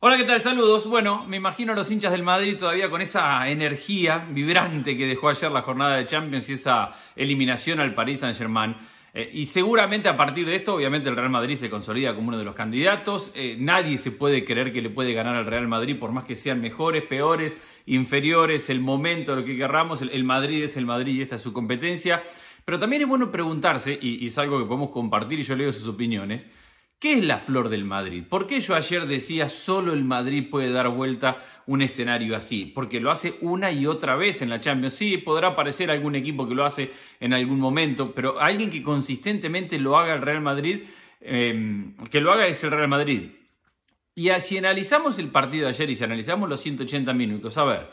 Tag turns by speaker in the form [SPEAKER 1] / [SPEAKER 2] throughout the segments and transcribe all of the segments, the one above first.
[SPEAKER 1] Hola, ¿qué tal? Saludos. Bueno, me imagino a los hinchas del Madrid todavía con esa energía vibrante que dejó ayer la jornada de Champions y esa eliminación al Paris Saint-Germain. Eh, y seguramente a partir de esto, obviamente el Real Madrid se consolida como uno de los candidatos. Eh, nadie se puede creer que le puede ganar al Real Madrid, por más que sean mejores, peores, inferiores, el momento, lo que querramos. El, Madrid es el Madrid y esta es su competencia. Pero también es bueno preguntarse, y es algo que podemos compartir y yo leo sus opiniones, ¿Qué es la flor del Madrid? ¿Por qué yo ayer decía solo el Madrid puede dar vuelta un escenario así? Porque lo hace una y otra vez en la Champions. Sí, podrá aparecer algún equipo que lo hace en algún momento, pero alguien que consistentemente lo haga el Real Madrid, em, que lo haga es el Real Madrid. Y si analizamos el partido de ayer y si analizamos los 180 minutos, a ver,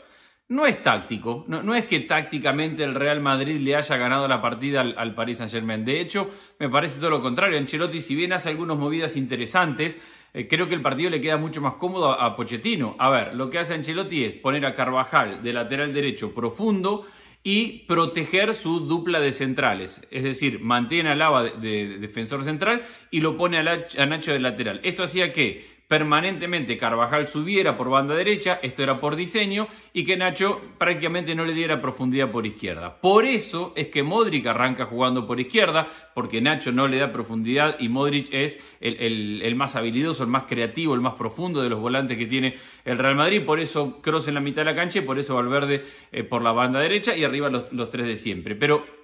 [SPEAKER 1] no es táctico. No, es que tácticamente el Real Madrid le haya ganado la partida al, Paris Saint Germain. De hecho, me parece todo lo contrario. Ancelotti, si bien hace algunas movidas interesantes, eh, creo que el partido le queda mucho más cómodo a, Pochettino. A ver, lo que hace Ancelotti es poner a Carvajal de lateral derecho profundo y proteger su dupla de centrales. Es decir, mantiene a Lava de, defensor central y lo pone a, a Nacho de lateral. Esto hacía que permanentemente Carvajal subiera por banda derecha, esto era por diseño, y que Nacho prácticamente no le diera profundidad por izquierda. Por eso es que Modric arranca jugando por izquierda, porque Nacho no le da profundidad y Modric es el, más habilidoso, el más creativo, el más profundo de los volantes que tiene el Real Madrid. Por eso Cross en la mitad de la cancha y por eso Valverde verde eh, por la banda derecha y arriba los, los tres de siempre. Pero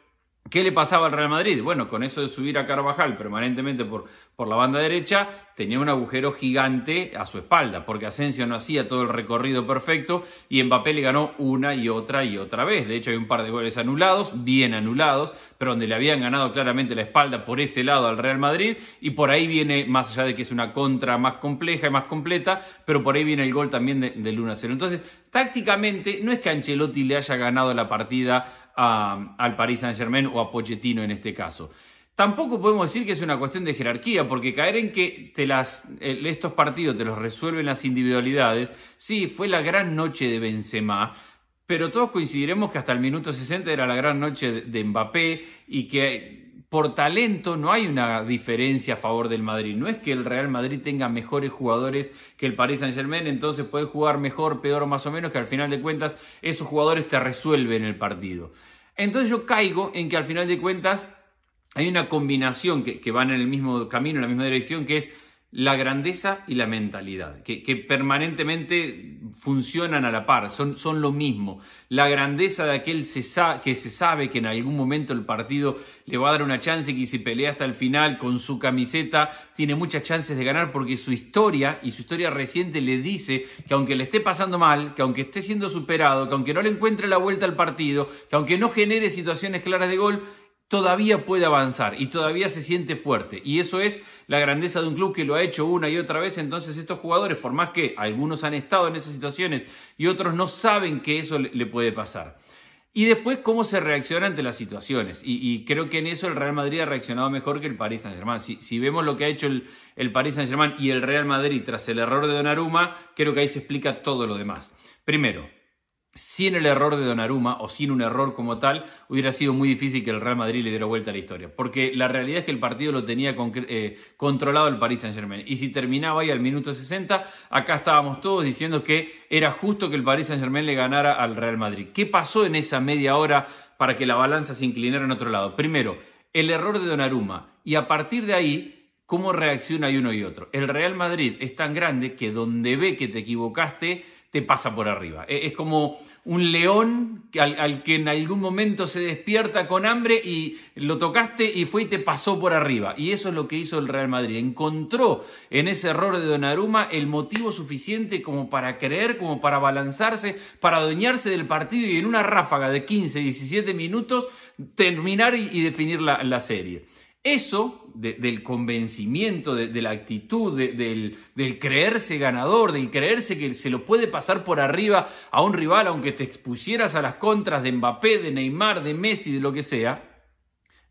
[SPEAKER 1] ¿Qué le pasaba al Real Madrid? Bueno, con eso de subir a Carvajal permanentemente por, por la banda derecha, tenía un agujero gigante a su espalda, porque Asensio no hacía todo el recorrido perfecto y Mbappé le ganó una y otra y otra vez. De hecho, hay un par de goles anulados, bien anulados, pero donde le habían ganado claramente la espalda por ese lado al Real Madrid y por ahí viene, más allá de que es una contra más compleja y más completa, pero por ahí viene el gol también del de 1 0. Entonces, tácticamente, no es que Ancelotti le haya ganado la partida al Paris Saint Germain o a Pochettino en este caso. Tampoco podemos decir que es una cuestión de jerarquía, porque caer en que estos partidos te los resuelven las individualidades, sí, fue la gran noche de Benzema, pero todos coincidiremos que hasta el minuto 60 era la gran noche de Mbappé y que por talento no hay una diferencia a favor del Madrid. No es que el Real Madrid tenga mejores jugadores que el Paris Saint Germain, entonces puede jugar mejor, peor o más o menos, que al final de cuentas esos jugadores te resuelven el partido. Entonces yo caigo en que al final de cuentas hay una combinación que van en el mismo camino, en la misma dirección, que es la grandeza y la mentalidad, que, permanentemente funcionan a la par, son, lo mismo. La grandeza de aquel que se sabe que en algún momento el partido le va a dar una chance y que si pelea hasta el final con su camiseta tiene muchas chances de ganar porque su historia y su historia reciente le dice que aunque le esté pasando mal, que aunque esté siendo superado, que aunque no le encuentre la vuelta al partido, que aunque no genere situaciones claras de gol, todavía puede avanzar y todavía se siente fuerte. Y eso es la grandeza de un club que lo ha hecho una y otra vez. Entonces estos jugadores, por más que algunos han estado en esas situaciones y otros no saben que eso le puede pasar. Y después cómo se reacciona ante las situaciones. Y, creo que en eso el Real Madrid ha reaccionado mejor que el Paris Saint-Germain. Si, vemos lo que ha hecho el, el Paris Saint-Germain y el Real Madrid tras el error de Donaruma, creo que ahí se explica todo lo demás. Primero, sin el error de Donnarumma o sin un error como tal, hubiera sido muy difícil que el Real Madrid le diera vuelta a la historia. Porque la realidad es que el partido lo tenía eh, controlado el Paris Saint-Germain. Y si terminaba ahí al minuto 60, acá estábamos todos diciendo que era justo que el Paris Saint-Germain le ganara al Real Madrid. ¿Qué pasó en esa media hora para que la balanza se inclinara en otro lado? Primero, el error de Donnarumma. Y a partir de ahí, cómo reacciona uno y otro. El Real Madrid es tan grande que donde ve que te equivocaste, te pasa por arriba. E-, es como un león al, que en algún momento se despierta con hambre y lo tocaste y fue y te pasó por arriba. Y eso es lo que hizo el Real Madrid. Encontró en ese error de Donnarumma el motivo suficiente como para creer, como para balanzarse, para adueñarse del partido y en una ráfaga de 15, 17 minutos terminar y, definir la serie. Eso del convencimiento, de, la actitud, del, del, creerse ganador, del creerse que se lo puede pasar por arriba a un rival aunque te expusieras a las contras de Mbappé, de Neymar, de Messi, de lo que sea,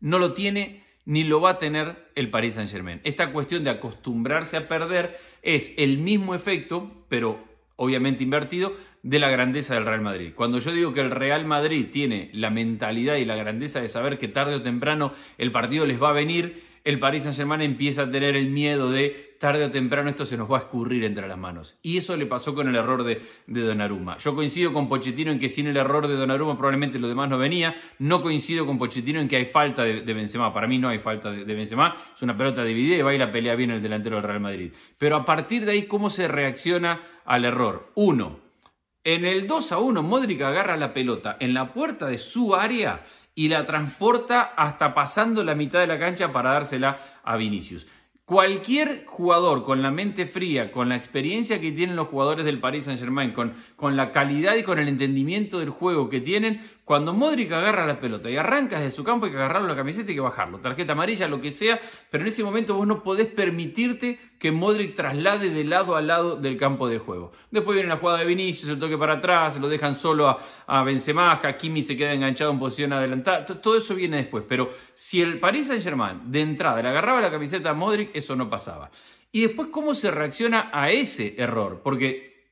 [SPEAKER 1] no lo tiene ni lo va a tener el Paris Saint Germain. Esta cuestión de acostumbrarse a perder es el mismo efecto, pero obviamente invertido, de la grandeza del Real Madrid. Cuando yo digo que el Real Madrid tiene la mentalidad y la grandeza de saber que tarde o temprano el partido les va a venir, el Paris Saint-Germain empieza a tener el miedo de tarde o temprano esto se nos va a escurrir entre las manos. Y eso le pasó con el error de, Don Donnarumma. Yo coincido con Pochettino en que sin el error de Donnarumma probablemente lo demás no venía. No coincido con Pochettino en que hay falta de, de Benzema. Para mí no hay falta de, de, Benzema. Es una pelota dividida y va y la pelea bien el delantero del Real Madrid. Pero a partir de ahí, ¿cómo se reacciona al error. Uno, en el 2 a 1 Modric agarra la pelota en la puerta de su área y la transporta hasta pasando la mitad de la cancha para dársela a Vinicius. Cualquier jugador con la mente fría, con la experiencia que tienen los jugadores del Paris Saint Germain, con, con la calidad y con el entendimiento del juego que tienen, cuando Modric agarra la pelota y arranca de su campo, hay que agarrarlo la camiseta y que bajarlo. Tarjeta amarilla, lo que sea, pero en ese momento vos no podés permitirte que Modric traslade de lado a lado del campo de juego. Después viene la jugada de Vinicius, el toque para atrás, lo dejan solo a, a Benzema, se queda enganchado en posición adelantada. Todo eso viene después, pero si el Paris Saint-Germain de entrada le agarraba la camiseta a Modric, eso no pasaba. Y después, ¿cómo se reacciona a ese error? Porque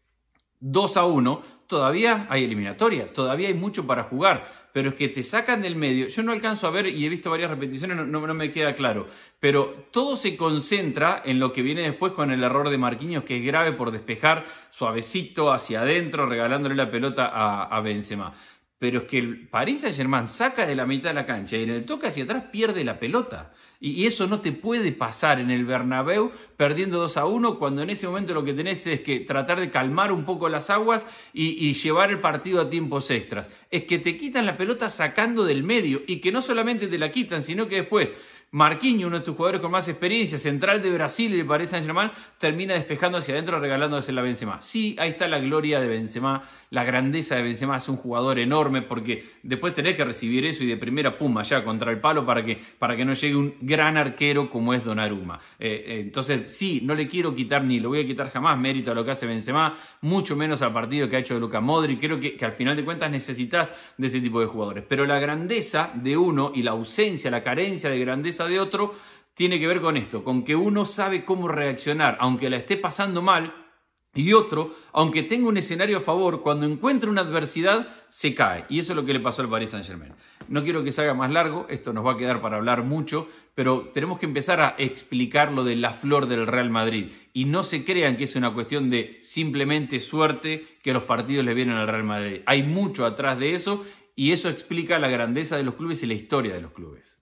[SPEAKER 1] 2 a 1, todavía hay eliminatoria, todavía hay mucho para jugar, pero es que te sacan del medio. Yo no alcanzo a ver y he visto varias repeticiones, no, me queda claro, pero todo se concentra en lo que viene después con el error de Marquinhos, que es grave por despejar suavecito hacia adentro, regalándole la pelota a Benzema. Pero es que el París Saint Germain saca de la mitad de la cancha y en el toque hacia atrás pierde la pelota. Y, eso no te puede pasar en el Bernabéu perdiendo 2 a 1 cuando en ese momento lo que tenés es que tratar de calmar un poco las aguas y llevar el partido a tiempos extras. Es que te quitan la pelota sacando del medio y que no solamente te la quitan, sino que después Marquinhos, uno de tus jugadores con más experiencia, central de Brasil y le parece San Germain, termina despejando hacia adentro regalándose la Benzema. Sí, ahí está la gloria de Benzema, la grandeza de Benzema, es un jugador enorme porque después tenés que recibir eso y de primera pum ya contra el palo para que, para que no llegue un gran arquero como es Donnarumma. Eh, eh, entonces, sí, no le quiero quitar ni lo voy a quitar jamás mérito a lo que hace Benzema, mucho menos al partido que ha hecho Luca Modri. Creo que al final de cuentas necesitas de ese tipo de jugadores. Pero la grandeza de uno y la ausencia, la carencia de grandeza de otro, tiene que ver con esto, con que uno sabe cómo reaccionar, aunque la esté pasando mal, y otro, aunque tenga un escenario a favor, cuando encuentra una adversidad, se cae. Y eso es lo que le pasó al Paris Saint Germain. No quiero que se haga más largo, esto nos va a quedar para hablar mucho, pero tenemos que empezar a explicar lo de la flor del Real Madrid. Y no se crean que es una cuestión de simplemente suerte que los partidos le vienen al Real Madrid. Hay mucho atrás de eso y eso explica la grandeza de los clubes y la historia de los clubes.